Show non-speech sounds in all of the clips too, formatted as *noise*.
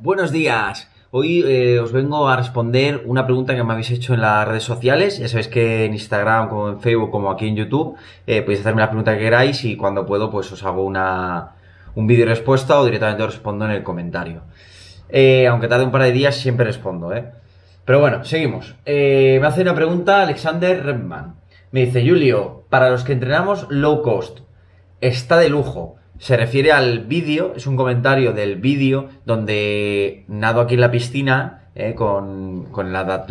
Buenos días. Hoy eh, os vengo a responder una pregunta que me habéis hecho en las redes sociales. Ya sabéis que en Instagram, como en Facebook, como aquí en YouTube, eh, podéis hacerme la pregunta que queráis y cuando puedo, pues os hago una, un vídeo respuesta o directamente os respondo en el comentario. Eh, aunque tarde un par de días, siempre respondo, ¿eh? Pero bueno, seguimos. me hace una pregunta Alexander Redman. Me dice, Julio, para los que entrenamos low cost, está de lujo se refiere al vídeo, es un comentario del vídeo donde nado aquí en la piscina eh, con, con, la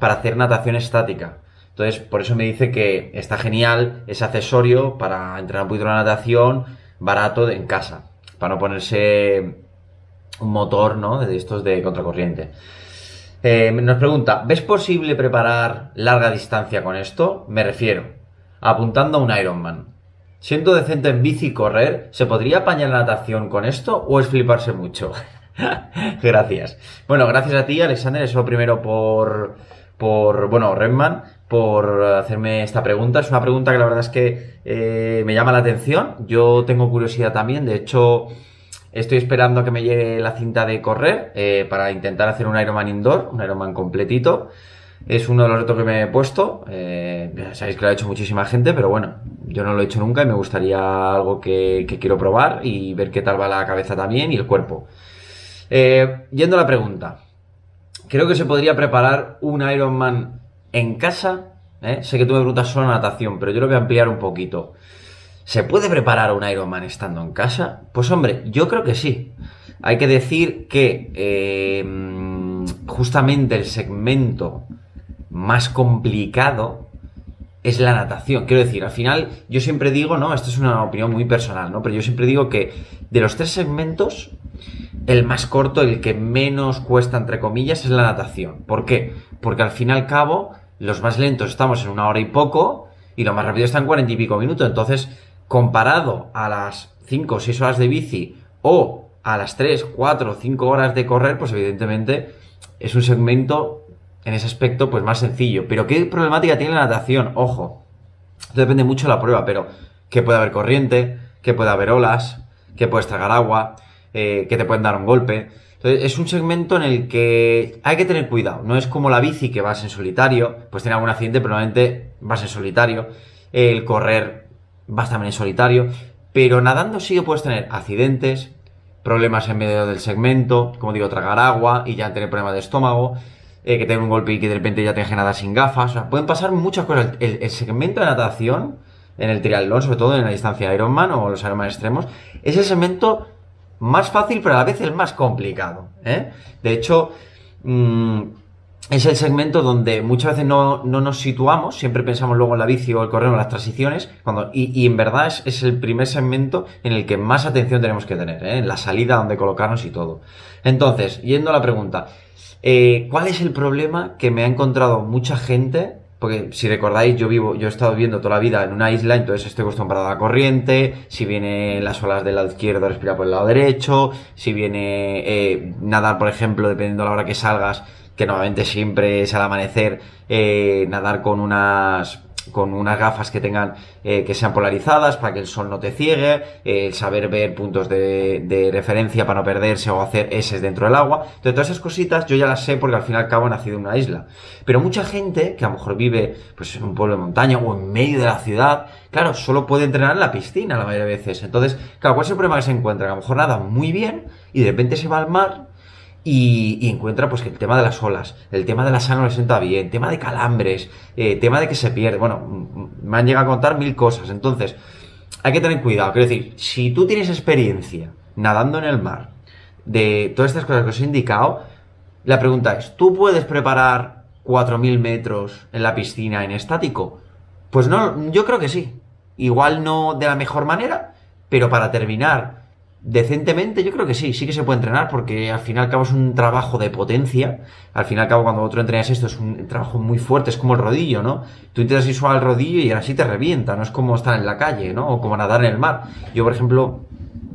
para hacer natación estática. Entonces, por eso me dice que está genial ese accesorio para entrenar un poquito la natación barato en casa, para no ponerse un motor ¿no? de estos de contracorriente. Eh, nos pregunta, ¿ves posible preparar larga distancia con esto? Me refiero, apuntando a un Ironman. ¿Siento decente en bici y correr, ¿se podría apañar la natación con esto o es fliparse mucho? *laughs* gracias. Bueno, gracias a ti, Alexander, eso primero por, por bueno, Redman, por hacerme esta pregunta. Es una pregunta que la verdad es que eh, me llama la atención. Yo tengo curiosidad también, de hecho... Estoy esperando que me llegue la cinta de correr eh, para intentar hacer un Ironman indoor, un Ironman completito. Es uno de los retos que me he puesto. Eh, sabéis que lo ha hecho muchísima gente, pero bueno, yo no lo he hecho nunca y me gustaría algo que, quiero probar y ver qué tal va la cabeza también y el cuerpo. Eh, yendo a la pregunta, creo que se podría preparar un Ironman en casa. ¿eh? Sé que tú me preguntas solo natación, pero yo lo voy a ampliar un poquito. ¿Se puede preparar un Ironman estando en casa? Pues hombre, yo creo que sí. Hay que decir que justamente el segmento más complicado es la natación. Quiero decir, al final yo siempre digo, ¿no? Esto es una opinión muy personal, ¿no? Pero yo siempre digo que de los tres segmentos, el más corto, el que menos cuesta, entre comillas, es la natación. ¿Por qué? Porque al fin y al cabo, los más lentos estamos en una hora y poco y los más rápidos están en cuarenta y pico minutos. Entonces, comparado a las cinco o seis horas de bici o a las tres, cuatro o cinco horas de correr, pues evidentemente es un segmento en ese aspecto, pues más sencillo. Pero ¿qué problemática tiene la natación? Ojo, depende mucho de la prueba, pero que puede haber corriente, que puede haber olas, que puedes tragar agua, eh, que te pueden dar un golpe. Entonces, es un segmento en el que hay que tener cuidado. No es como la bici que vas en solitario, pues tiene algún accidente, probablemente vas en solitario. El correr vas también en solitario. Pero nadando sí que puedes tener accidentes, problemas en medio del segmento, como digo, tragar agua y ya tener problemas de estómago. Eh, que tenga un golpe y que de repente ya te nada sin gafas. O sea, pueden pasar muchas cosas. El, segmento de natación en el triatlón, sobre todo en la distancia Ironman o los Ironman extremos, es el segmento más fácil, pero a la vez el más complicado. ¿eh? De hecho, mm, es el segmento donde muchas veces no, nos situamos, siempre pensamos luego en la bici o el correo, en las transiciones, cuando, y, en verdad es, el primer segmento en el que más atención tenemos que tener, ¿eh? en la salida, donde colocarnos y todo. Entonces, yendo a la pregunta, eh, ¿cuál es el problema que me ha encontrado mucha gente? Porque si recordáis, yo vivo, yo he estado viviendo toda la vida en una isla, entonces estoy acostumbrado a la corriente, si viene las olas del lado izquierdo, respira por el lado derecho, si viene eh, nadar, por ejemplo, dependiendo de la hora que salgas, que normalmente siempre es al amanecer eh, nadar con unas con unas gafas que tengan eh, que sean polarizadas para que el sol no te ciegue saber ver puntos de, referencia para no perderse o hacer S dentro del agua entonces todas esas cositas yo ya las sé porque al fin y al cabo nacido en una isla pero mucha gente que a lo mejor vive pues en un pueblo de montaña o en medio de la ciudad claro solo puede entrenar en la piscina la mayoría de veces entonces claro cuál es el problema que se encuentra que a lo mejor nada muy bien y de repente se va al mar y, encuentra pues que el tema de las olas, el tema de la sangre no le sienta bien, tema de calambres, eh, el tema de que se pierde, bueno, me han llegado a contar mil cosas, entonces hay que tener cuidado, quiero decir, si tú tienes experiencia nadando en el mar, de todas estas cosas que os he indicado, la pregunta es, ¿tú puedes preparar 4.000 metros en la piscina en estático? Pues no, yo creo que sí, igual no de la mejor manera, pero para terminar Decentemente, yo creo que sí, sí que se puede entrenar porque al fin y al cabo es un trabajo de potencia. Al fin y al cabo, cuando otro entrenas esto, es un trabajo muy fuerte, es como el rodillo, ¿no? Tú intentas ir suave al rodillo y ahora sí te revienta, no es como estar en la calle, ¿no? O como nadar en el mar. Yo, por ejemplo,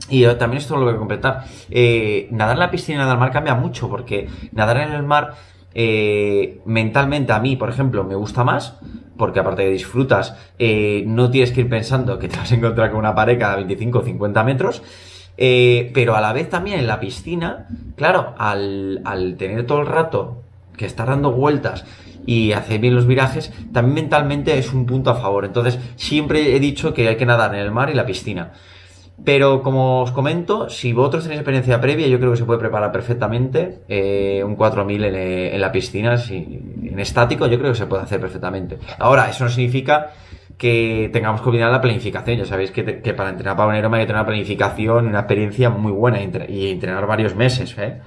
y también esto lo voy a completar. Eh, nadar en la piscina y nadar en mar cambia mucho porque nadar en el mar eh, mentalmente a mí, por ejemplo, me gusta más porque aparte que disfrutas, eh, no tienes que ir pensando que te vas a encontrar con una pareja cada 25 o 50 metros. Eh, pero a la vez también en la piscina, claro, al, tener todo el rato que estar dando vueltas y hacer bien los virajes, también mentalmente es un punto a favor. Entonces, siempre he dicho que hay que nadar en el mar y la piscina. Pero como os comento, si vosotros tenéis experiencia previa, yo creo que se puede preparar perfectamente eh, un 4000 eh, en, la piscina, en estático, yo creo que se puede hacer perfectamente. Ahora, eso no significa que tengamos que olvidar la planificación. Ya sabéis que, para entrenar para un aeroma hay que tener una planificación, una experiencia muy buena y, entrenar varios meses. ¿eh?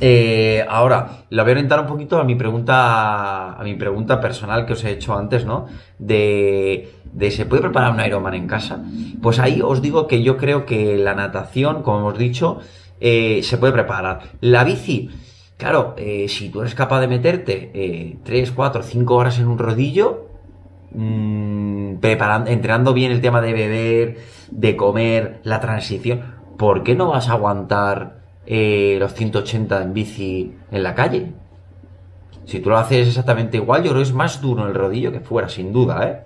eh ahora, lo voy a orientar un poquito a mi pregunta, a mi pregunta personal que os he hecho antes, ¿no? De, de ¿se puede preparar un Ironman en casa? Pues ahí os digo que yo creo que la natación, como hemos dicho, eh, se puede preparar. La bici, claro, eh, si tú eres capaz de meterte 3, 4, 5 horas en un rodillo, Mm, preparando, entrenando bien el tema de beber, de comer, la transición, ¿por qué no vas a aguantar eh, los 180 en bici en la calle? Si tú lo haces exactamente igual, yo creo que es más duro el rodillo que fuera, sin duda, ¿eh?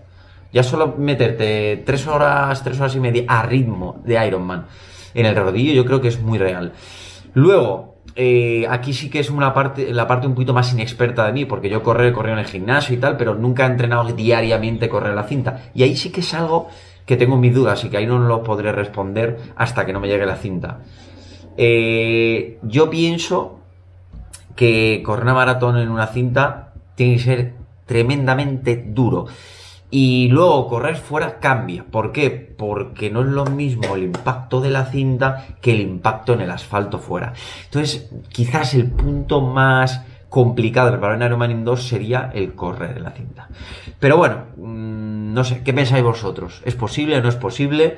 Ya solo meterte tres horas, tres horas y media a ritmo de Ironman en el rodillo, yo creo que es muy real. Luego, eh, aquí sí que es una parte, la parte un poquito más inexperta de mí, porque yo corrí, corrí en el gimnasio y tal, pero nunca he entrenado diariamente correr la cinta. Y ahí sí que es algo que tengo mis dudas y que ahí no lo podré responder hasta que no me llegue la cinta. Eh, yo pienso que correr una maratón en una cinta tiene que ser tremendamente duro. Y luego correr fuera cambia. ¿Por qué? Porque no es lo mismo el impacto de la cinta que el impacto en el asfalto fuera. Entonces, quizás el punto más complicado para un Iron Man 2 sería el correr en la cinta. Pero bueno, mm, no sé, ¿qué pensáis vosotros? ¿Es posible o no es posible?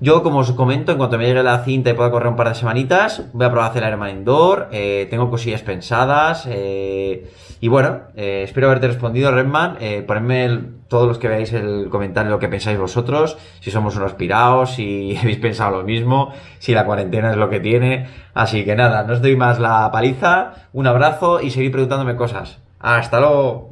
Yo, como os comento, en cuanto me llegue la cinta y pueda correr un par de semanitas, voy a probar a hacer la Herman Indoor, eh, tengo cosillas pensadas, eh, y bueno, eh, espero haberte respondido, Redman, ponedme todos los que veáis el comentario lo que pensáis vosotros, si somos unos piraos, si *laughs* habéis pensado lo mismo, si la cuarentena es lo que tiene, así que nada, no os doy más la paliza, un abrazo y seguir preguntándome cosas. ¡Hasta luego!